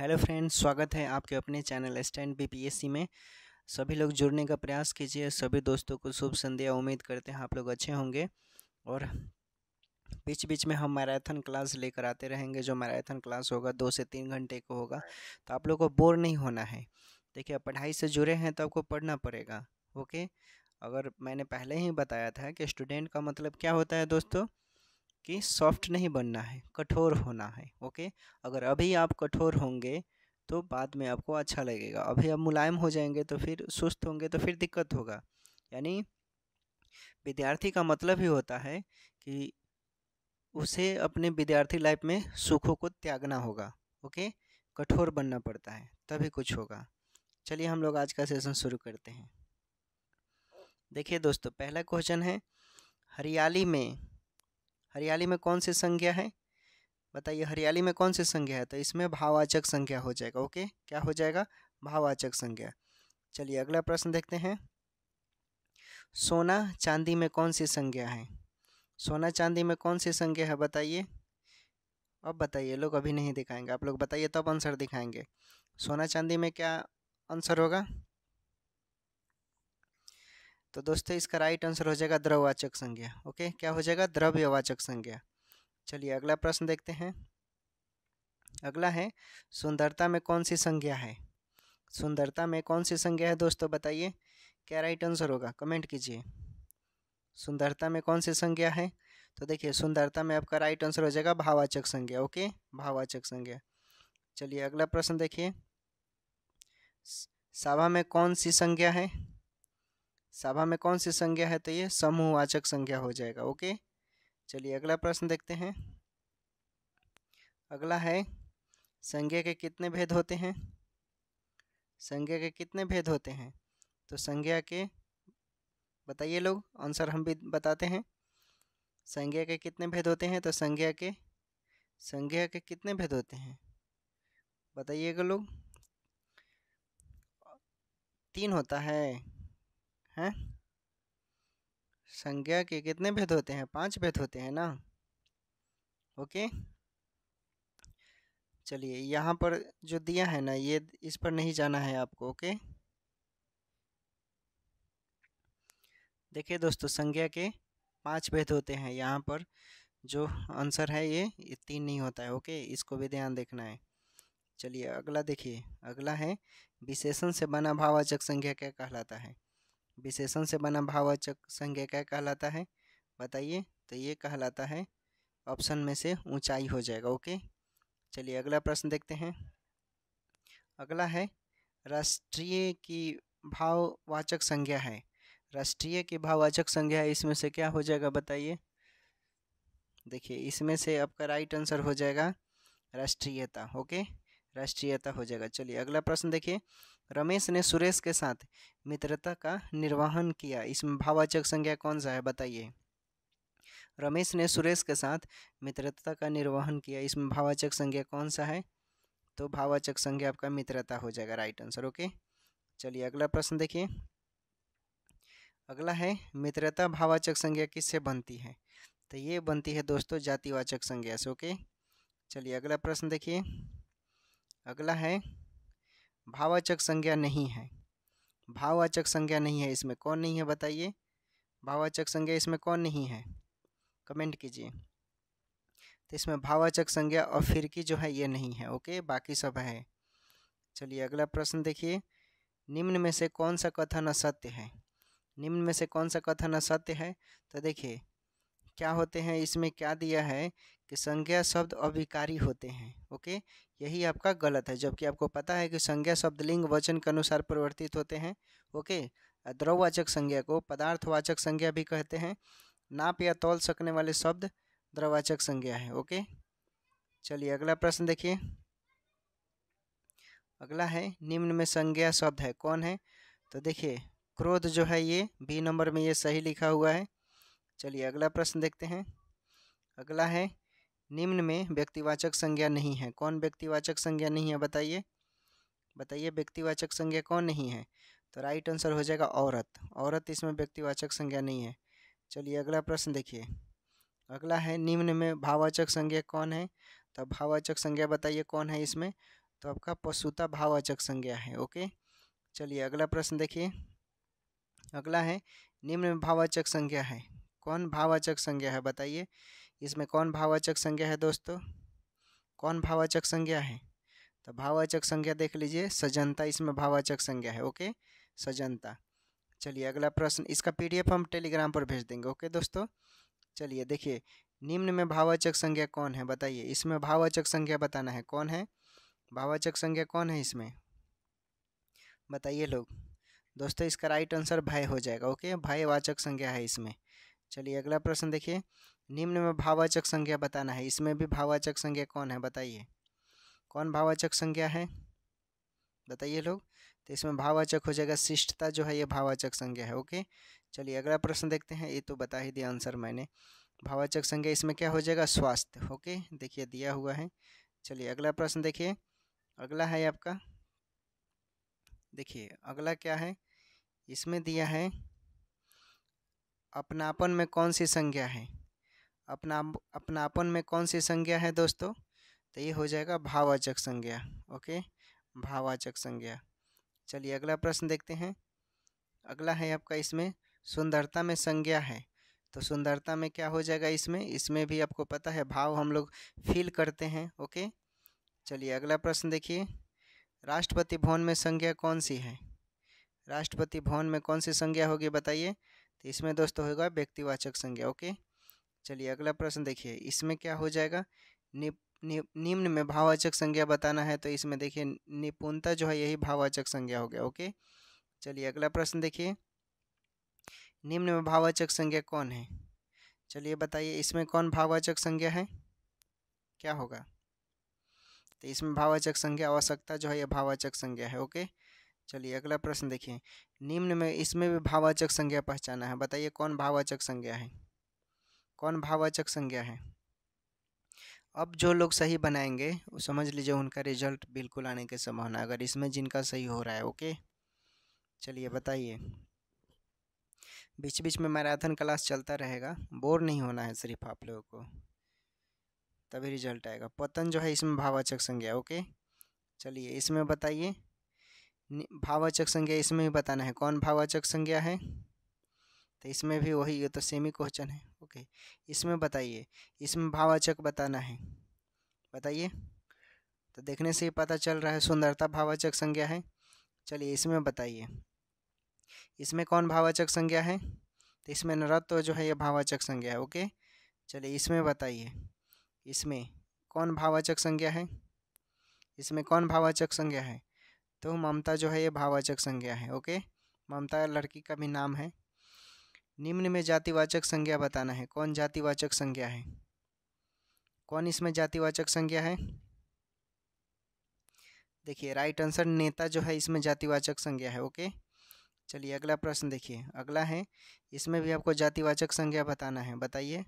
Hello friends स्वागत है आपके अपने चैनल स्टैंड बीपीएससी में सभी लोग जुड़ने का प्रयास कीजिए सभी दोस्तों को शुभ संध्या उम्मीद करते हैं आप लोग अच्छे होंगे और बीच बीच में हम मैराथन क्लास लेकर आते रहेंगे जो मैराथन क्लास होगा दो से तीन घंटे को होगा हाँ। तो आप लोग को बोर नहीं होना है देखिए पढ़ाई से जुड़े हैं तो आपको पढ़ना पड़ेगा ओके अगर मैंने पहले ही बताया था कि स्टूडेंट का मतलब क्या होता है दोस्तों कि सॉफ्ट नहीं बनना है कठोर होना है ओके अगर अभी आप कठोर होंगे तो बाद में आपको अच्छा लगेगा अभी आप मुलायम हो जाएंगे तो फिर सुस्त होंगे तो फिर दिक्कत होगा यानी विद्यार्थी का मतलब ही होता है कि उसे अपने विद्यार्थी लाइफ में सुखों को त्यागना होगा ओके कठोर बनना पड़ता है तभी कुछ होगा चलिए हम लोग आज का सेशन शुरू करते हैं देखिए दोस्तों पहला क्वेश्चन है हरियाली में हरियाली में कौन सी संज्ञा है बताइए हरियाली में कौन सी संज्ञा है तो इसमें भाववाचक संज्ञा हो जाएगा ओके क्या हो जाएगा भाववाचक संज्ञा चलिए अगला प्रश्न देखते हैं सोना चांदी में कौन सी संज्ञा है सोना चांदी में कौन सी संज्ञा है बताइए अब बताइए लोग अभी नहीं दिखाएंगे आप लोग बताइए तब तो आंसर दिखाएंगे सोना चांदी में क्या आंसर होगा तो दोस्तों इसका राइट आंसर हो जाएगा द्रववाचक संज्ञा ओके क्या हो जाएगा द्रव्यवाचक संज्ञा चलिए अगला प्रश्न देखते हैं अगला है सुंदरता में कौन सी संज्ञा है सुंदरता में कौन सी संज्ञा है दोस्तों बताइए क्या राइट आंसर होगा कमेंट कीजिए सुंदरता में कौन सी संज्ञा है तो देखिए सुंदरता में आपका राइट आंसर हो जाएगा भावाचक संज्ञा ओके भावाचक संज्ञा चलिए अगला प्रश्न देखिए साभा में कौन सी संज्ञा है सभा में कौन सी संज्ञा है तो ये समूहवाचक संज्ञा हो जाएगा ओके चलिए अगला प्रश्न देखते हैं अगला है संज्ञा के कितने भेद होते हैं संज्ञा के कितने भेद होते हैं तो संज्ञा के बताइए लोग आंसर हम भी बताते हैं संज्ञा के कितने भेद होते हैं तो संज्ञा के संज्ञा के कितने भेद होते हैं बताइएगा लोग तीन होता है हैं संज्ञा के कितने भेद होते हैं पांच भेद होते हैं ना ओके चलिए यहाँ पर जो दिया है ना ये इस पर नहीं जाना है आपको ओके देखिए दोस्तों संज्ञा के पांच भेद होते हैं यहाँ पर जो आंसर है ये तीन नहीं होता है ओके इसको भी ध्यान देखना है चलिए अगला देखिए अगला है विशेषण से बना भावाचक संज्ञा क्या कहलाता है विशेषण से बना भाववाचक संज्ञा क्या कहलाता है बताइए तो ये कहलाता है ऑप्शन में से ऊंचाई हो जाएगा ओके चलिए अगला प्रश्न देखते हैं अगला है राष्ट्रीय की भाववाचक संज्ञा है राष्ट्रीय की भाववाचक संज्ञा है इसमें से क्या हो जाएगा बताइए देखिए इसमें से आपका राइट आंसर हो जाएगा राष्ट्रीयता ओके राष्ट्रीयता हो जाएगा चलिए अगला प्रश्न देखिए रमेश ने सुरेश के साथ मित्रता का निर्वहन किया इसमें भावाचक संज्ञा कौन सा है बताइए रमेश ने सुरेश के साथ मित्रता का निर्वहन किया इसमें भावाचक संज्ञा कौन सा है तो भावाचक संज्ञा आपका मित्रता हो जाएगा राइट आंसर ओके चलिए अगला प्रश्न देखिए अगला है मित्रता भावाचक संज्ञा किससे बनती है तो ये बनती है दोस्तों जातिवाचक संज्ञा से ओके चलिए अगला प्रश्न देखिए अगला है भावाचक संज्ञा नहीं है भावाचक संज्ञा नहीं है इसमें कौन नहीं है बताइए भावाचक संज्ञा इसमें कौन नहीं है कमेंट कीजिए तो इसमें भावाचक संज्ञा और फिर की जो है ये नहीं है ओके बाकी सब है चलिए अगला प्रश्न देखिए निम्न में से कौन सा कथन असत्य है निम्न में से कौन सा कथन असत्य है तो देखिए क्या होते हैं इसमें क्या दिया है कि संज्ञा शब्द अविकारी होते हैं ओके यही आपका गलत है जबकि आपको पता है कि संज्ञा शब्द लिंग वचन के अनुसार परिवर्तित होते हैं ओके द्रववाचक संज्ञा को पदार्थवाचक संज्ञा भी कहते हैं नाप या तौल सकने वाले शब्द द्रवाचक संज्ञा है ओके चलिए अगला प्रश्न देखिए अगला है निम्न में संज्ञा शब्द है कौन है तो देखिए क्रोध जो है ये बी नंबर में ये सही लिखा हुआ है चलिए अगला प्रश्न देखते हैं अगला है निम्न में व्यक्तिवाचक संज्ञा नहीं है कौन व्यक्तिवाचक संज्ञा नहीं है बताइए बताइए व्यक्तिवाचक संज्ञा कौन नहीं है तो राइट आंसर हो जाएगा औरत औरत इसमें व्यक्तिवाचक संज्ञा नहीं है चलिए अगला प्रश्न देखिए अगला है निम्न में भाववाचक संज्ञा कौन है तो भाववाचक संज्ञा बताइए कौन है इसमें तो आपका पशुता भाववाचक संज्ञा है ओके चलिए अगला प्रश्न देखिए अगला है निम्न में भाववाचक संज्ञा है कौन भाववाचक संज्ञा है बताइए इसमें कौन भाववाचक संज्ञा है दोस्तों कौन भाववाचक संज्ञा है तो भाववाचक संज्ञा देख लीजिए सजनता इसमें भाववाचक संज्ञा है ओके सजनता चलिए अगला प्रश्न इसका पीडीएफ हम टेलीग्राम पर भेज देंगे ओके दोस्तों चलिए देखिए निम्न में भाववाचक संज्ञा कौन है बताइए इसमें भाववाचक संज्ञा बताना है कौन है भाववाचक संज्ञा कौन है इसमें बताइए लोग दोस्तों इसका राइट आंसर भय हो जाएगा ओके भयवाचक संज्ञा है इसमें चलिए अगला प्रश्न देखिए निम्न में भावाचक संज्ञा बताना है इसमें भी भावाचक संज्ञा कौन है बताइए कौन भावाचक संज्ञा है बताइए लोग तो इसमें भावाचक हो जाएगा शिष्टता जो है ये भावाचक संज्ञा है ओके चलिए अगला प्रश्न देखते हैं ये तो बता ही दिया आंसर मैंने भावाचक संज्ञा इसमें क्या हो जाएगा स्वास्थ्य ओके देखिए दिया हुआ है चलिए अगला प्रश्न देखिए अगला है आपका देखिए अगला क्या है इसमें दिया है अपनापन में कौन सी संज्ञा है अपना अपनापन में कौन सी संज्ञा है दोस्तों तो ये हो जाएगा भाववाचक संज्ञा ओके भाववाचक संज्ञा चलिए अगला प्रश्न देखते हैं अगला है आपका इसमें सुंदरता में संज्ञा है तो सुंदरता में क्या हो जाएगा इसमें इसमें भी आपको पता है भाव हम लोग फील करते हैं ओके चलिए अगला प्रश्न देखिए राष्ट्रपति भवन में संज्ञा कौन सी है राष्ट्रपति भवन में कौन सी संज्ञा होगी बताइए तो इसमें दोस्तों होगा व्यक्तिवाचक संज्ञा ओके चलिए अगला प्रश्न देखिए इसमें क्या हो जाएगा निप निम्न में भाववाचक संज्ञा बताना है तो इसमें देखिए निपुणता जो है यही भाववाचक संज्ञा हो गया ओके चलिए अगला प्रश्न देखिए निम्न में भाववाचक संज्ञा कौन है चलिए बताइए इसमें कौन भाववाचक संज्ञा है क्या होगा तो इसमें भाववाचक संज्ञा आवश्यकता जो है यह भाववाचक संज्ञा है ओके चलिए अगला प्रश्न देखिए निम्न में इसमें भी भाववाचक संज्ञा पहचाना है बताइए कौन भाववाचक संज्ञा है कौन भाववाचक संज्ञा है अब जो लोग सही बनाएंगे वो समझ लीजिए उनका रिजल्ट बिल्कुल आने की संभावना अगर इसमें जिनका सही हो रहा है ओके चलिए बताइए बीच बीच में मैराथन क्लास चलता रहेगा बोर नहीं होना है सिर्फ आप लोगों को तभी रिजल्ट आएगा पतन जो है इसमें भावाचक संज्ञा ओके चलिए इसमें बताइए भावाचक संज्ञा इसमें भी बताना है कौन भावाचक संज्ञा है तो इसमें भी वही ये तो सेम ही क्वेश्चन है ओके इसमें बताइए इसमें भावाचक बताना है बताइए तो देखने से ही पता चल रहा है सुंदरता भावाचक संज्ञा है चलिए इसमें बताइए इसमें कौन भावाचक संज्ञा है तो इसमें नरत्व जो है ये भावाचक संज्ञा है ओके चलिए इसमें बताइए इसमें कौन भावाचक संज्ञा है इसमें कौन भावाचक संज्ञा है तो ममता जो है ये भावाचक संज्ञा है ओके ममता लड़की का भी नाम है निम्न में जातिवाचक संज्ञा बताना है कौन जातिवाचक संज्ञा है कौन इसमें जातिवाचक संज्ञा है देखिए राइट आंसर नेता जो है इसमें जातिवाचक संज्ञा है ओके चलिए अगला प्रश्न देखिए अगला है इसमें भी आपको जातिवाचक संज्ञा बताना है बताइए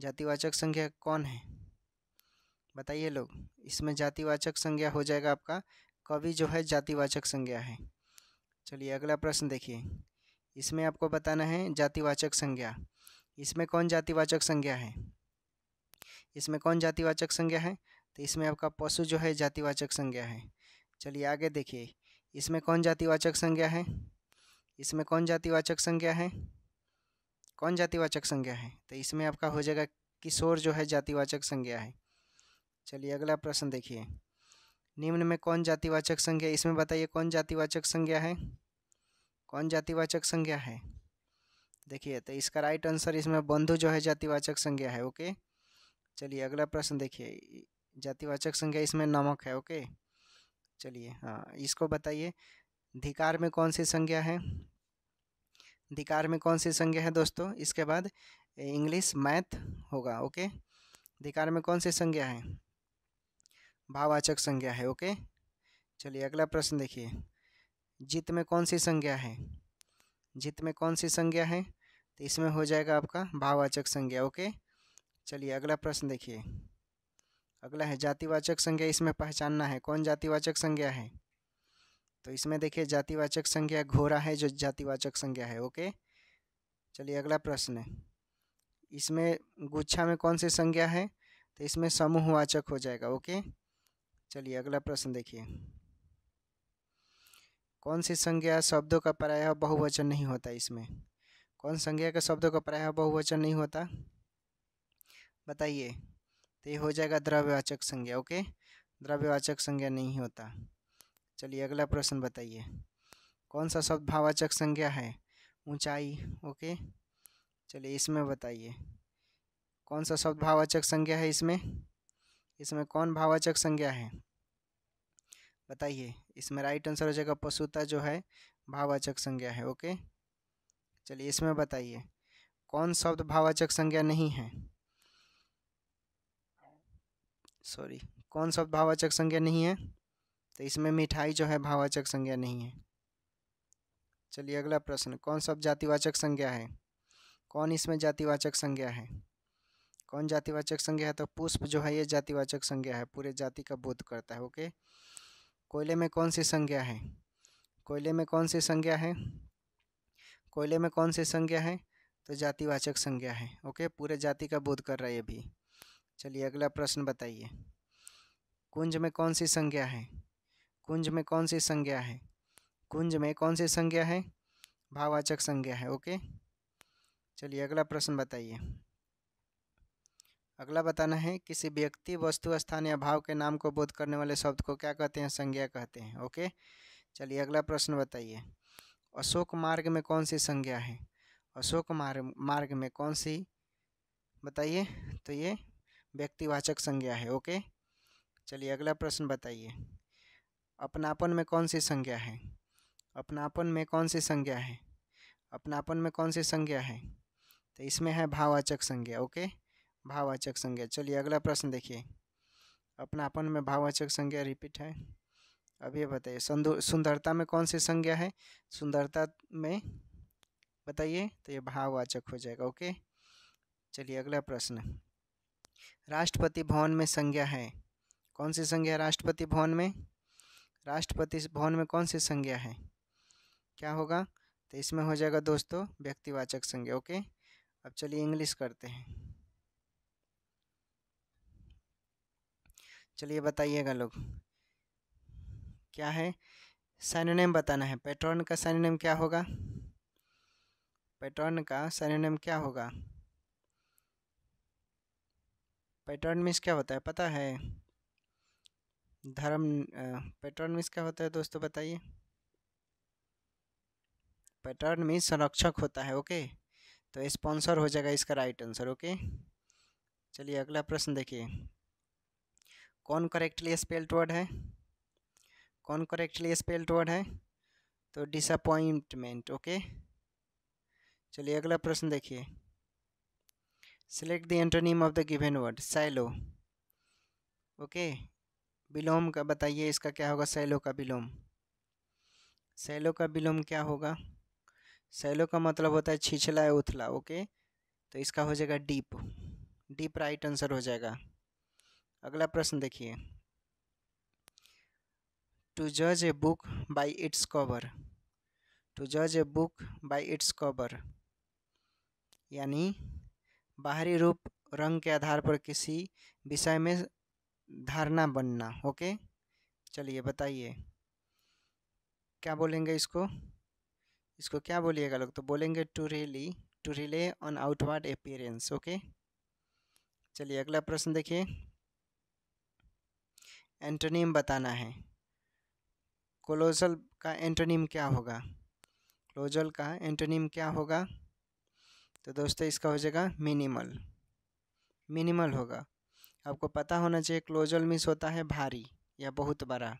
जातिवाचक संज्ञा कौन है बताइए लोग इसमें जातिवाचक संज्ञा हो जाएगा आपका कवि जो है जातिवाचक संज्ञा है चलिए अगला प्रश्न देखिए इसमें आपको बताना है जातिवाचक संज्ञा इसमें कौन जातिवाचक संज्ञा है इसमें कौन जातिवाचक संज्ञा है तो इसमें आपका पशु जो है जातिवाचक संज्ञा है चलिए आगे देखिए इसमें कौन जातिवाचक संज्ञा है इसमें कौन जातिवाचक संज्ञा है कौन जातिवाचक संज्ञा है तो इसमें आपका हो जाएगा किशोर जो है जातिवाचक संज्ञा है चलिए अगला प्रश्न देखिए निम्न में कौन जातिवाचक संज्ञा इसमें बताइए कौन जातिवाचक संज्ञा है कौन जातिवाचक संज्ञा है देखिए तो इसका राइट आंसर इसमें बंधु जो है जातिवाचक संज्ञा है ओके चलिए अगला प्रश्न देखिए जातिवाचक संज्ञा इसमें नमक है ओके चलिए हाँ इसको बताइए धिकार में कौन सी संज्ञा है धिकार में कौन सी संज्ञा है दोस्तों इसके बाद इंग्लिश मैथ होगा ओके धिकार में कौन सी संज्ञा है भाववाचक संज्ञा है ओके चलिए अगला प्रश्न देखिए जित में कौन सी संज्ञा है जित में कौन सी संज्ञा है तो इसमें हो जाएगा आपका भाववाचक संज्ञा ओके चलिए अगला प्रश्न देखिए अगला है जातिवाचक संज्ञा इसमें पहचानना है कौन जातिवाचक संज्ञा है तो इसमें देखिए जातिवाचक संज्ञा घोरा है जो जातिवाचक संज्ञा है ओके चलिए अगला प्रश्न इसमें गुच्छा में कौन सी संज्ञा है तो इसमें समूहवाचक हो जाएगा ओके चलिए अगला प्रश्न देखिए कौन सी संज्ञा शब्दों का प्राय बहुवचन नहीं होता इसमें कौन संज्ञा का शब्दों का प्राय बहुवचन नहीं होता बताइए तो ये हो जाएगा द्रव्यवाचक संज्ञा ओके द्रव्यवाचक संज्ञा नहीं होता चलिए अगला प्रश्न बताइए कौन सा शब्द भावाचक संज्ञा है ऊंचाई ओके चलिए इसमें बताइए कौन सा शब्द भावाचक संज्ञा है इसमें इसमें कौन भावाचक संज्ञा है बताइए इसमें राइट आंसर हो जाएगा पशुता जो है भावाचक संज्ञा है ओके चलिए इसमें बताइए कौन शब्द भावाचक संज्ञा नहीं है सॉरी कौन शब्द भावाचक संज्ञा नहीं है तो इसमें मिठाई जो है भावाचक संज्ञा नहीं है चलिए अगला प्रश्न कौन शब्द जातिवाचक संज्ञा है कौन इसमें जातिवाचक संज्ञा है कौन जातिवाचक संज्ञा है तो पुष्प जो है ये जातिवाचक संज्ञा है पूरे जाति का बोध करता है ओके कोयले में कौन सी संज्ञा है कोयले में कौन सी संज्ञा है कोयले में कौन सी संज्ञा है तो जातिवाचक संज्ञा है ओके पूरे जाति का बोध कर रहा है अभी चलिए अगला प्रश्न बताइए कुंज में कौन सी संज्ञा है कुंज में कौन सी संज्ञा है कुंज में कौन सी संज्ञा है भाववाचक संज्ञा है ओके चलिए अगला प्रश्न बताइए अगला बताना है किसी व्यक्ति वस्तु स्थान या भाव के नाम को बोध करने वाले शब्द को क्या कहते हैं संज्ञा कहते हैं ओके चलिए अगला प्रश्न बताइए अशोक मार्ग में कौन सी संज्ञा है अशोक मार्ग मार्ग में कौन सी बताइए तो ये व्यक्तिवाचक संज्ञा है ओके चलिए अगला प्रश्न बताइए अपनापन में कौन सी संज्ञा है अपनापन में कौन सी संज्ञा है अपनापन में कौन सी संज्ञा है तो इसमें है भाववाचक संज्ञा ओके भाववाचक संज्ञा चलिए अगला प्रश्न देखिए अपनापन में भाववाचक संज्ञा रिपीट है अब ये बताइए सुंदरता में कौन सी संज्ञा है सुंदरता में बताइए तो ये भाववाचक हो जाएगा ओके चलिए अगला प्रश्न राष्ट्रपति भवन में संज्ञा है कौन सी संज्ञा है राष्ट्रपति भवन में राष्ट्रपति भवन में कौन सी संज्ञा है क्या होगा तो इसमें हो जाएगा दोस्तों व्यक्तिवाचक संज्ञा ओके अब चलिए इंग्लिश करते हैं चलिए बताइएगा लोग क्या है सैनोनेम बताना है पेट्रॉन का सैनोनेम क्या होगा पेट्रॉन का सैनोनेम क्या होगा पेट्रॉन मिस क्या होता है पता है धर्म पेट्रॉन मिस क्या होता है दोस्तों बताइए पैटर्न मिस संरक्षक होता है ओके तो स्पॉन्सर हो जाएगा इसका राइट आंसर ओके चलिए अगला प्रश्न देखिए कौन करेक्टली स्पेल्ड वर्ड है कौन करेक्टली स्पेल्ड वर्ड है तो डिसअपॉइंटमेंट ओके चलिए अगला प्रश्न देखिए select the antonym of the given word shallow okay विलोम का बताइए इसका क्या होगा सैलो का विलोम सैलो का विलोम क्या होगा सैलो का मतलब होता है छिछला या उथला ओके तो इसका हो जाएगा डीप डीप राइट आंसर हो जाएगा अगला प्रश्न देखिए टू जज a book by its cover to जज a book by its cover यानी बाहरी रूप रंग के आधार पर किसी विषय में धारणा बनना ओके चलिए बताइए क्या बोलेंगे इसको इसको क्या बोलिएगा लोग तो बोलेंगे to rely to rely on outward appearance okay चलिए अगला प्रश्न देखिए एंटोनीम बताना है कोलोजल का एंटोनीम क्या होगा क्लोजल का एंटोनीम क्या होगा तो दोस्तों इसका हो जाएगा मिनिमल मिनिमल होगा आपको पता होना चाहिए क्लोजल मिस होता है भारी या बहुत बड़ा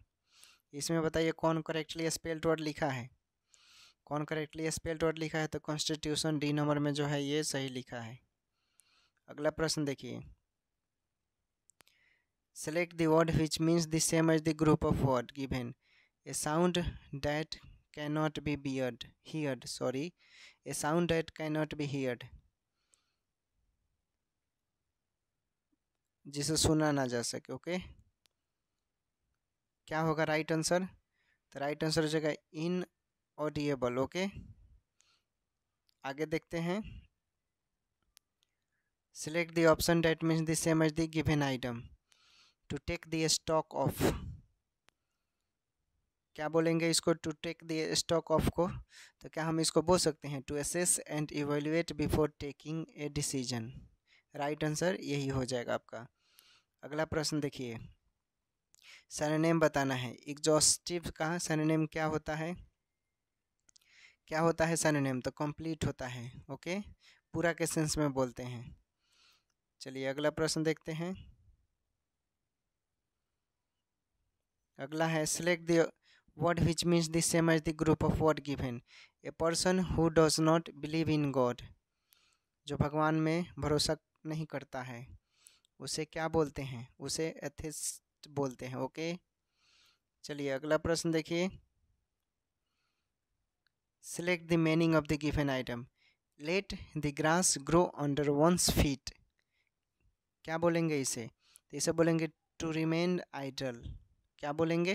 इसमें बताइए कौन करेक्टली स्पेल्ड वर्ड लिखा है कौन करेक्टली स्पेल्ड वर्ड लिखा है तो कॉन्स्टिट्यूशन डी नंबर में जो है ये सही लिखा है अगला प्रश्न देखिए select the word which means the same as the group of word given a sound that cannot be heard heard sorry a sound that cannot be heard जिसे सुना ना जा सके ओके okay? क्या होगा राइट आंसर तो right answer हो जाएगा इन ऑडिएबल ओके आगे देखते हैं select the option that means the same as the given item to take the stock of क्या बोलेंगे इसको to take the stock of को तो क्या हम इसको बोल सकते हैं to assess and evaluate before taking a decision right answer यही हो जाएगा आपका अगला प्रश्न देखिए सरनेम बताना है एग्जॉस्टिव का सरनेम क्या होता है क्या होता है सरनेम तो कंप्लीट होता है ओके पूरा के सेंस में बोलते हैं चलिए अगला प्रश्न देखते हैं अगला है select the word which means the same as the group of word given a person who does not believe in God जो भगवान में भरोसा नहीं करता है उसे क्या बोलते हैं उसे एथिस्ट बोलते हैं ओके चलिए अगला प्रश्न देखिए select the meaning of the given item let the grass grow under one's feet क्या बोलेंगे इसे तो इसे बोलेंगे टू रिमेन आइडल क्या बोलेंगे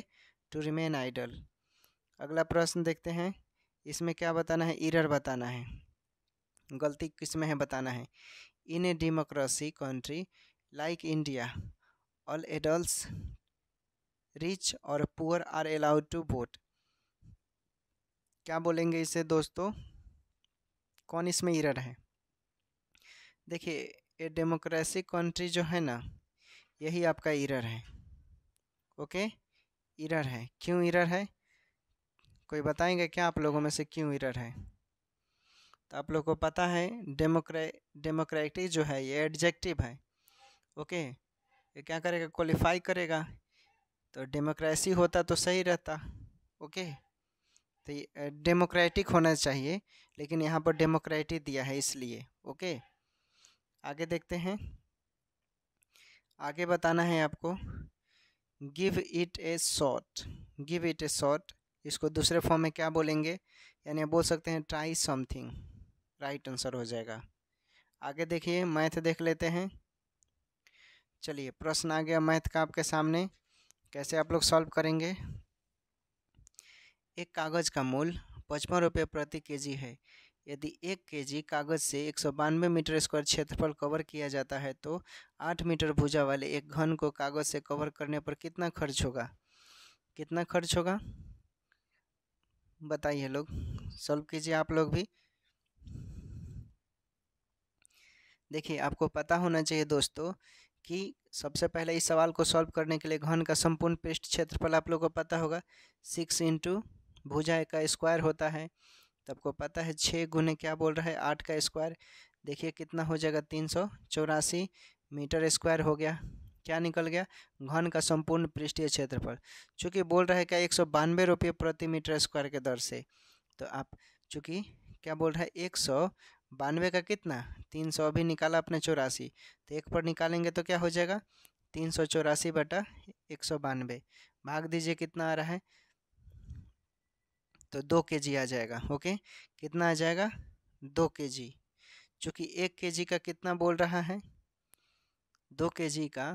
टू रिमेन आइडल अगला प्रश्न देखते हैं इसमें क्या बताना है इरर बताना है गलती किस में है बताना है in a democracy country like India all adult rich और poor are allowed to vote क्या बोलेंगे इसे दोस्तों कौन इसमें इरर है देखिए ए डेमोक्रेसी कंट्री जो है ना यही आपका इरर है ओके इरर है क्यों इरर है कोई बताएंगे क्या आप लोगों में से क्यों इरर है तो आप लोग को पता है डेमोक्रे डेमोक्रेटिक जो है ये एडजेक्टिव है ओके ये क्या करेगा क्वालिफाई करेगा तो डेमोक्रेसी होता तो सही रहता ओके तो डेमोक्रेटिक होना चाहिए लेकिन यहाँ पर डेमोक्रेटिक दिया है इसलिए ओके आगे देखते हैं आगे बताना है आपको give it a shot give it a shot इसको दूसरे फॉर्म में क्या बोलेंगे यानी बोल सकते हैं ट्राई समथिंग राइट आंसर हो जाएगा आगे देखिए मैथ देख लेते हैं चलिए प्रश्न आ गया मैथ का आपके सामने कैसे आप लोग सॉल्व करेंगे एक कागज़ का मूल पचपन रुपये प्रति केजी है यदि एक केजी कागज़ से एक मीटर स्क्वायर क्षेत्रफल कवर किया जाता है तो आठ मीटर भुजा वाले एक घन को कागज़ से कवर करने पर कितना खर्च होगा कितना खर्च होगा बताइए लोग सॉल्व कीजिए आप लोग भी देखिए आपको पता होना चाहिए दोस्तों कि सबसे पहले इस सवाल को सॉल्व करने के लिए घन का संपूर्ण पृष्ठ क्षेत्रफल आप लोगों को पता होगा सिक्स इंटू भुजा का स्क्वायर होता है तो आपको पता है छः गुने क्या बोल रहा है आठ का स्क्वायर देखिए कितना हो जाएगा तीन सौ चौरासी मीटर स्क्वायर हो गया क्या निकल गया घन का संपूर्ण पृष्ठीय क्षेत्रफल चूँकि बोल रहा है क्या एक सौ बानवे रुपये प्रति मीटर स्क्वायर के दर से तो आप चूँकि क्या बोल रहा है एक सौ बानवे का कितना तीन सौ अभी निकाला अपने चौरासी तो एक पर निकालेंगे तो क्या हो जाएगा तीन सौ चौरासी बटा एक सौ बानवे भाग दीजिए कितना आ रहा है तो दो के जी आ जाएगा ओके कितना आ जाएगा दो के जी चूँकि एक के जी का कितना बोल रहा है दो के जी का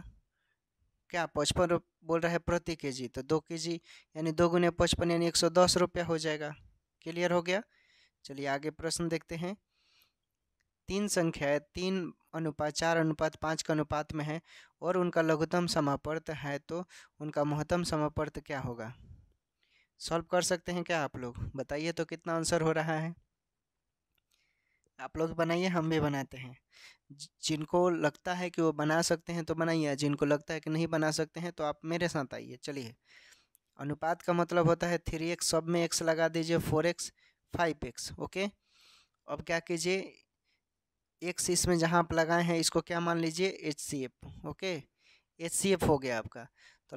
क्या पचपन बोल रहा है प्रति के जी तो दो के जी यानी दो गुने पचपन यानी एक सौ दस रुपया हो जाएगा क्लियर हो गया चलिए आगे प्रश्न देखते हैं तीन संख्याएं तीन अनुपात चार अनुपात पाँच का अनुपात में है और उनका लघुतम समापर्त है तो उनका महत्तम समापर्त क्या होगा सॉल्व कर सकते हैं क्या आप लोग बताइए तो कितना आंसर हो रहा है आप लोग बनाइए हम भी बनाते हैं जिनको लगता है कि वो बना सकते हैं तो बनाइए जिनको लगता है कि नहीं बना सकते हैं तो आप मेरे साथ आइए चलिए अनुपात का मतलब होता है थ्री एक्स सब में एक्स लगा दीजिए four X five X okay अब क्या कीजिए एक्स इसमें जहाँ आप लगाए हैं इसको क्या मान लीजिए H C F okay H C F हो गया आपका तो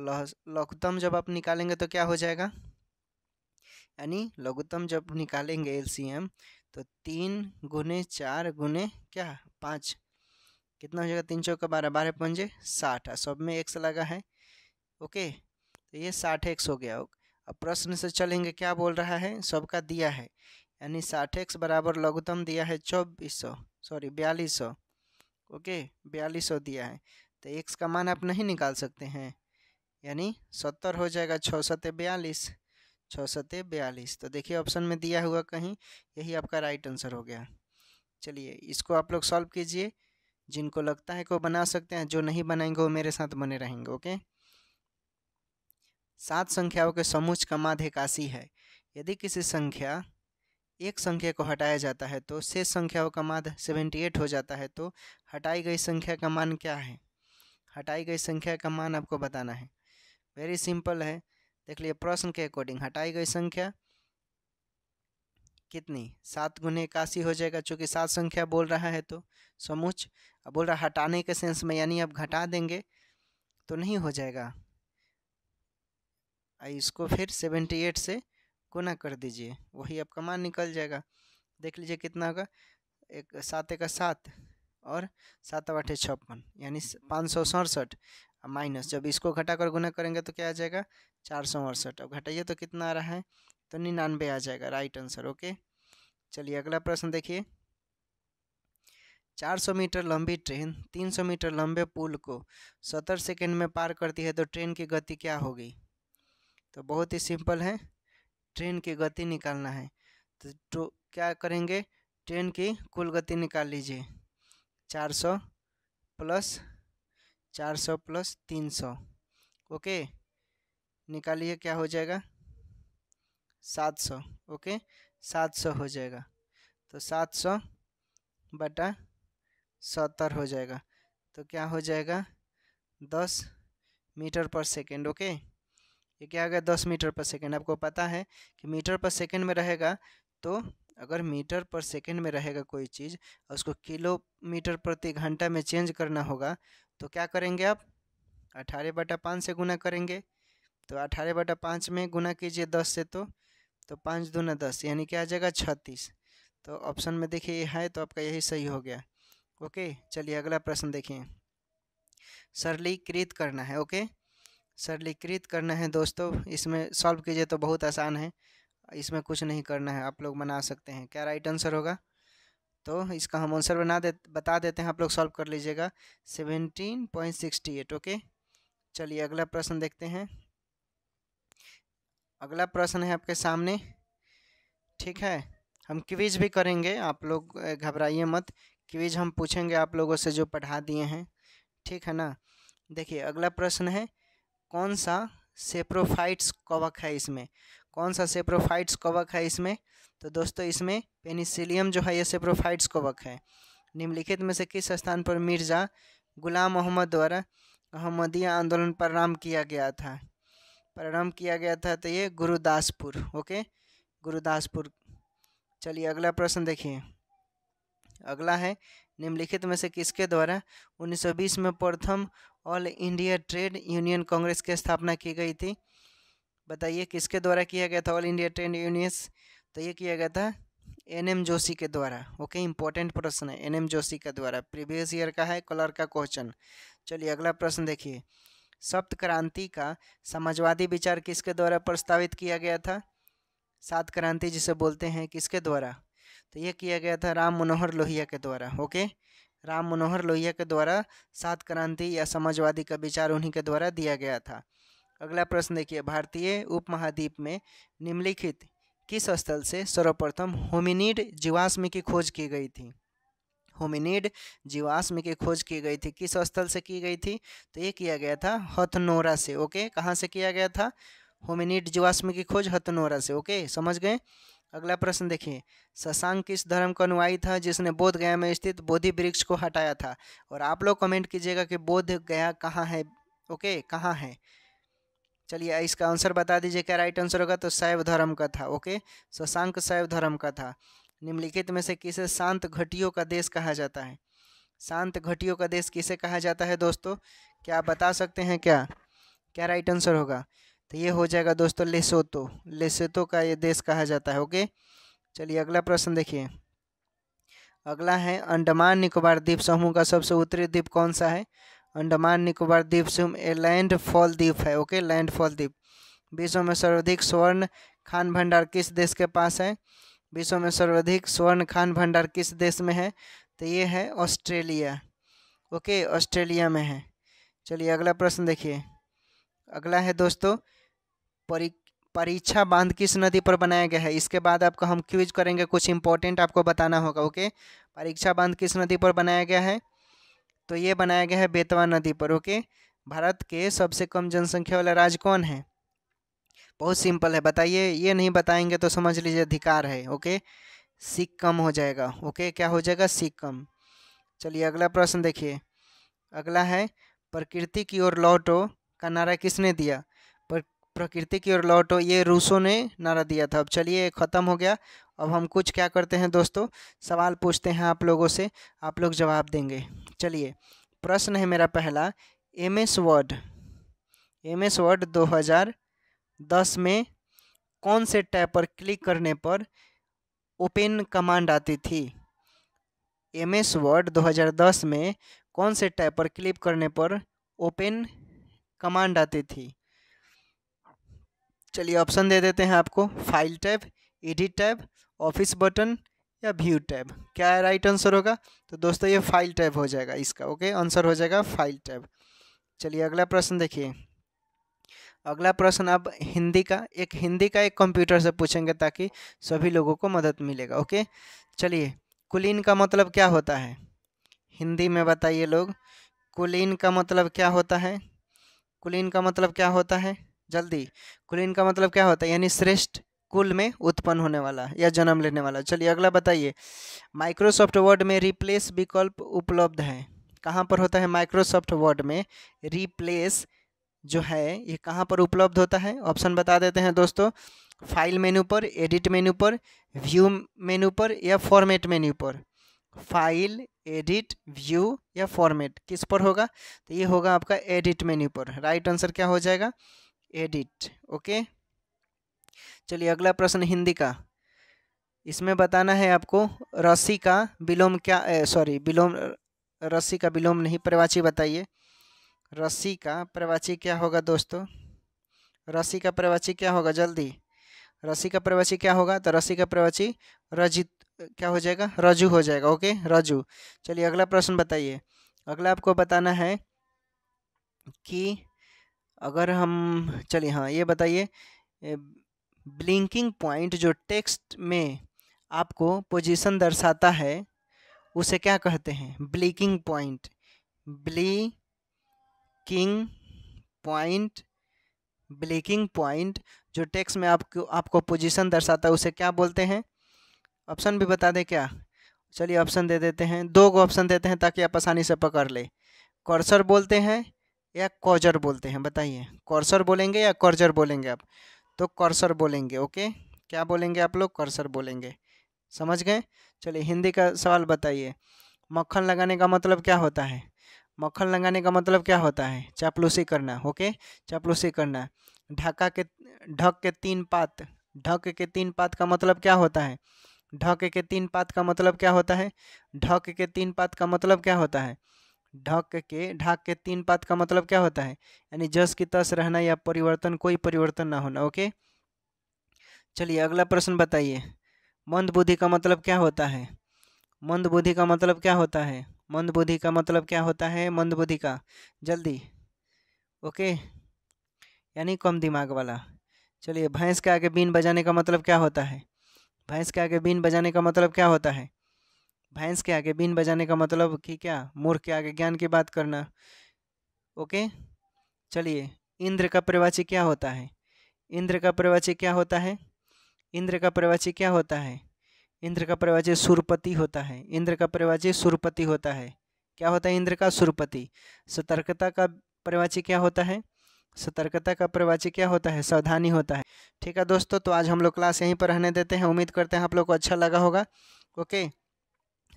लघुत्तम जब आप निकालेंगे तो क्या हो जाएगा यानी लघुत्तम जब निकालेंगे एलसीएम तो तीन गुने चार गुने क्या पाँच कितना हो जाएगा तीन चौका बारह बारह पंजे साठ सब में एक्स लगा है ओके तो ये साठ एक्स हो गया अब प्रश्न से चलेंगे क्या बोल रहा है सबका दिया है यानी साठ एक्स बराबर लघुतम दिया है चौबीस सौ सॉरी बयालीस सौ ओके बयालीस सौ दिया है तो एक्स का मान आप नहीं निकाल सकते हैं यानी सत्तर हो जाएगा छः सत्य बयालीस छः सत्य बयालीस तो देखिए ऑप्शन में दिया हुआ कहीं यही आपका राइट आंसर हो गया चलिए इसको आप लोग सॉल्व कीजिए जिनको लगता है को बना सकते हैं जो नहीं बनाएंगे वो मेरे साथ बने रहेंगे ओके सात संख्याओं के समूच का माध्य काशी है यदि किसी संख्या एक संख्या को हटाया जाता है तो शेष संख्याओं का माध सेवेंटी एट हो जाता है तो हटाई गई संख्या का मान क्या है हटाई गई संख्या का मान आपको बताना है वेरी सिंपल है देख लिए प्रश्न के अकॉर्डिंग हटाई गई संख्या कितनी सात गुने इक्यासी हो जाएगा चूंकि सात संख्या बोल रहा है तो समूच अब बोल रहा हटाने के सेंस में यानी अब घटा देंगे तो नहीं हो जाएगा इसको फिर सेवेंटी एट से गुना कर दीजिए वही आपका मान निकल जाएगा देख लीजिए कितना होगा एक सात एक सात और सात आठ छप्पन यानी पाँच सौ सड़सठ माइनस जब इसको घटाकर गुना करेंगे तो क्या आ जाएगा चार सौ अड़सठ अब घटाइए तो कितना आ रहा है तो निन्यानवे आ जाएगा राइट आंसर ओके चलिए अगला प्रश्न देखिए 400 मीटर लंबी ट्रेन 300 मीटर लंबे पुल को 70 सेकंड में पार करती है तो ट्रेन की गति क्या होगी तो बहुत ही सिंपल है ट्रेन की गति निकालना है तो, तो क्या करेंगे ट्रेन की कुल गति निकाल लीजिए 400 प्लस चार सौ प्लस तीन सौ ओके निकालिए क्या हो जाएगा सात सौ ओके सात सौ हो जाएगा तो सात सौ बटा सत्तर हो जाएगा तो क्या हो जाएगा दस मीटर पर सेकेंड ओके ये क्या आ गया दस मीटर पर सेकेंड आपको पता है कि मीटर पर सेकेंड में रहेगा तो अगर मीटर पर सेकेंड में रहेगा कोई चीज़ और उसको किलोमीटर प्रति घंटा में चेंज करना होगा तो क्या करेंगे आप अठारह बटा पाँच से गुना करेंगे तो अठारह बटा पाँच में गुना कीजिए दस से तो तो पाँच दूना दस यानी क्या आ जाएगा छत्तीस तो ऑप्शन में देखिए ये है तो आपका यही सही हो गया ओके चलिए अगला प्रश्न देखिए सरलीकृत करना है ओके सरलीकृत करना है दोस्तों इसमें सॉल्व कीजिए तो बहुत आसान है इसमें कुछ नहीं करना है आप लोग बना सकते हैं क्या राइट आंसर होगा तो इसका हम आंसर बना दे बता देते हैं आप लोग सॉल्व कर लीजिएगा seventeen point sixty eight okay चलिए अगला प्रश्न देखते हैं अगला प्रश्न है आपके सामने ठीक है हम क्विज भी करेंगे आप लोग घबराइए मत क्विज हम पूछेंगे आप लोगों से जो पढ़ा दिए हैं ठीक है ना देखिए अगला प्रश्न है कौन सा सेप्रोफाइट्स कवक है इसमें कौन सा सेप्रोफाइट्स कवक है इसमें तो दोस्तों इसमें पेनिसिलियम जो है ये सेप्रोफाइट्स कवक है निम्नलिखित में से किस स्थान पर मिर्ज़ा गुलाम मोहम्मद द्वारा अहमदिया आंदोलन प्रारंभ किया गया था प्रारंभ किया गया था तो ये गुरुदासपुर ओके गुरुदासपुर चलिए अगला प्रश्न देखिए अगला है निम्नलिखित में से किसके द्वारा 1920 में प्रथम All India Trade Union Congress की स्थापना की गई थी बताइए किसके द्वारा किया गया था ऑल इंडिया ट्रेड यूनियंस तो ये किया गया था एन एम जोशी के द्वारा ओके इंपॉर्टेंट प्रश्न है एन एम जोशी के द्वारा प्रीवियस ईयर का है कलर का क्वेश्चन चलिए अगला प्रश्न देखिए सप्त क्रांति का समाजवादी विचार किसके द्वारा प्रस्तावित किया गया था सात क्रांति जिसे बोलते हैं किसके द्वारा तो यह किया गया था राम मनोहर लोहिया के द्वारा ओके राम मनोहर लोहिया के द्वारा सात क्रांति या समाजवादी का विचार उन्हीं के द्वारा दिया गया था अगला प्रश्न देखिए भारतीय उपमहाद्वीप में निम्नलिखित किस स्थल से सर्वप्रथम होमिनिड जीवाश्म की खोज की गई थी होमिनिड जीवाश्म की खोज की गई थी किस स्थल से की गई थी तो ये किया गया था हथनोरा से ओके कहाँ से किया गया था होमिनिड जीवाश्म की खोज हथनोरा से ओके समझ गए अगला प्रश्न देखिए शशांक किस धर्म का अनुयायी था जिसने बोध गया में स्थित बोधि वृक्ष को हटाया था और आप लोग कमेंट कीजिएगा कि बोध गया कहाँ है ओके कहाँ है चलिए इसका आंसर बता दीजिए क्या राइट आंसर होगा तो शैव धर्म का था ओके शशांक शैव धर्म का था निम्नलिखित में से किसे शांत घटियों का देश कहा जाता है शांत घटियों का देश किसे कहा जाता है दोस्तों क्या आप बता सकते हैं क्या क्या राइट आंसर होगा तो ये हो जाएगा दोस्तों लेसोतो लेसोतो का ये देश कहा जाता है ओके चलिए अगला प्रश्न देखिए अगला है अंडमान निकोबार द्वीप समूह का सबसे उत्तरी द्वीप कौन सा है अंडमान निकोबार द्वीप सिम ए लैंड फॉल द्वीप है ओके लैंड फॉल द्वीप विश्व में सर्वाधिक स्वर्ण खान भंडार किस देश के पास है विश्व में सर्वाधिक स्वर्ण खान भंडार किस देश में है तो ये है ऑस्ट्रेलिया ओके ऑस्ट्रेलिया में है चलिए अगला प्रश्न देखिए अगला है दोस्तों परी परीक्षा बांध किस नदी पर बनाया गया है इसके बाद आपको हम क्विज करेंगे कुछ इंपॉर्टेंट आपको बताना होगा ओके परीक्षा बांध किस नदी पर बनाया गया है तो ये बनाया गया है बेतवा नदी पर ओके भारत के सबसे कम जनसंख्या वाला राज्य कौन है बहुत सिंपल है बताइए ये नहीं बताएंगे तो समझ लीजिए अधिकार है ओके सिख कम हो जाएगा ओके क्या हो जाएगा सिख कम चलिए अगला प्रश्न देखिए अगला है प्रकृति की ओर लौटो का नारा किसने दिया प्रकृति की ओर लौटो ये रूसों ने नारा दिया था अब चलिए ख़त्म हो गया अब हम कुछ क्या करते हैं दोस्तों सवाल पूछते हैं आप लोगों से आप लोग जवाब देंगे चलिए प्रश्न है मेरा पहला M S Word M S Word दो हज़ार दस में कौन से टैब पर क्लिक करने पर ओपन कमांड आती थी एम एस वर्ड दो हज़ार दस में कौन से टैब पर क्लिक करने पर ओपन कमांड आती थी चलिए ऑप्शन दे देते हैं आपको file tab edit tab office button या व्यू टैब क्या राइट आंसर होगा तो दोस्तों ये फाइल टैब हो जाएगा इसका ओके आंसर हो जाएगा फाइल टैब चलिए अगला प्रश्न देखिए अगला प्रश्न अब हिंदी का एक हिंदी का एक कंप्यूटर से पूछेंगे ताकि सभी लोगों को मदद मिलेगा ओके चलिए कुलीन का मतलब क्या होता है हिंदी में बताइए लोग कुलीन का मतलब क्या होता है कुलीन का मतलब क्या होता है जल्दी कुलीन का मतलब क्या होता है यानी श्रेष्ठ कुल में उत्पन्न होने वाला या जन्म लेने वाला चलिए अगला बताइए माइक्रोसॉफ्ट वर्ड में रिप्लेस विकल्प उपलब्ध है कहाँ पर होता है माइक्रोसॉफ्ट वर्ड में रिप्लेस जो है ये कहाँ पर उपलब्ध होता है ऑप्शन बता देते हैं दोस्तों फाइल मेन्यू पर एडिट मेन्यू पर व्यू मेन्यू पर या फॉर्मेट मेन्यू पर फाइल एडिट व्यू या फॉर्मेट किस पर होगा तो ये होगा आपका एडिट मेन्यू पर राइट आंसर क्या हो जाएगा एडिट ओके चलिए अगला प्रश्न हिंदी का इसमें बताना है आपको रसी का विलोम क्या सॉरी विलोम रसी का विलोम नहीं प्रवाची बताइए रसी का प्रवाची क्या होगा दोस्तों रसी का प्रवाची क्या होगा जल्दी रसी का प्रवाची क्या होगा तो रसी का प्रवाची रजित क्या हो जाएगा रजू हो जाएगा ओके रजू चलिए अगला प्रश्न बताइए अगला आपको बताना है कि अगर हम चलिए हाँ ये बताइए ब्लिंकिंग पॉइंट जो टेक्स्ट में आपको पोजीशन दर्शाता है उसे क्या कहते हैं blinking point blinking point blinking point जो टेक्स्ट में आपको आपको पोजीशन दर्शाता है उसे क्या बोलते हैं ऑप्शन भी बता दें क्या चलिए ऑप्शन दे देते हैं दो गो ऑप्शन देते हैं ताकि आप आसानी से पकड़ ले कॉर्सर बोलते हैं या कॉजर बोलते हैं बताइए कॉर्सर बोलेंगे या कॉर्जर बोलेंगे आप तो कर्सर बोलेंगे ओके क्या बोलेंगे आप लोग कर्सर बोलेंगे समझ गए चलिए हिंदी का सवाल बताइए मक्खन लगाने का मतलब क्या होता है मक्खन लगाने का मतलब क्या होता है चापलूसी करना ओके चापलूसी करना ढाका के ढक के तीन पात ढक के तीन पात का मतलब क्या होता है ढक के तीन पात का मतलब क्या होता है ढक के तीन पात का मतलब क्या होता है ढक के ढाक के तीन पात का मतलब क्या होता है यानी जस की तस रहना या परिवर्तन कोई परिवर्तन ना होना ओके चलिए अगला प्रश्न बताइए मंद बुद्धि का मतलब क्या होता है मंद बुद्धि का मतलब क्या होता है मंद बुद्धि का मतलब क्या होता है मंद बुद्धि का जल्दी ओके यानी कम दिमाग वाला चलिए भैंस के आगे बीन बजाने का मतलब क्या होता है भैंस के आगे बीन बजाने का मतलब क्या होता है भैंस के आगे बीन बजाने का मतलब कि क्या मूर्ख के आगे ज्ञान की बात करना ओके चलिए इंद्र का प्रवाची क्या होता है इंद्र का प्रवाची क्या होता है इंद्र का प्रवाची क्या होता है इंद्र का प्रवाची सुरपति होता है इंद्र का प्रवाची सुरपति होता है क्या होता है इंद्र का सुरपति सतर्कता का प्रवाची क्या होता है सतर्कता का प्रवाची क्या होता है सावधानी होता है ठीक है दोस्तों तो आज हम लोग क्लास यहीं पर रहने देते हैं उम्मीद करते हैं आप लोग को अच्छा लगा होगा ओके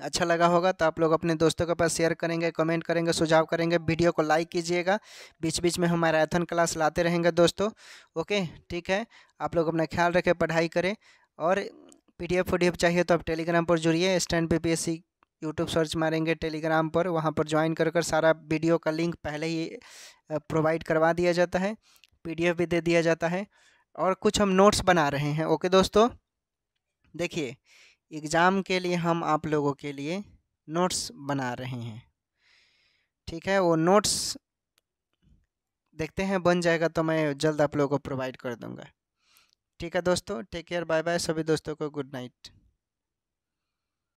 अच्छा लगा होगा तो आप लोग अपने दोस्तों के पास शेयर करेंगे कमेंट करेंगे सुझाव करेंगे वीडियो को लाइक कीजिएगा बीच बीच में हमारा मैराथन क्लास लाते रहेंगे दोस्तों ओके ठीक है आप लोग अपना ख्याल रखें पढ़ाई करें और पीडीएफ एफ चाहिए तो आप टेलीग्राम पर जुड़िए स्टैंड सी यूट्यूब सर्च मारेंगे टेलीग्राम पर वहाँ पर ज्वाइन कर कर सारा वीडियो का लिंक पहले ही प्रोवाइड करवा दिया जाता है एफ भी दे दिया जाता है और कुछ हम नोट्स बना रहे हैं ओके दोस्तों देखिए एग्ज़ाम के लिए हम आप लोगों के लिए नोट्स बना रहे हैं ठीक है वो नोट्स देखते हैं बन जाएगा तो मैं जल्द आप लोगों को प्रोवाइड कर दूंगा ठीक है दोस्तों टेक केयर बाय बाय सभी दोस्तों को गुड नाइट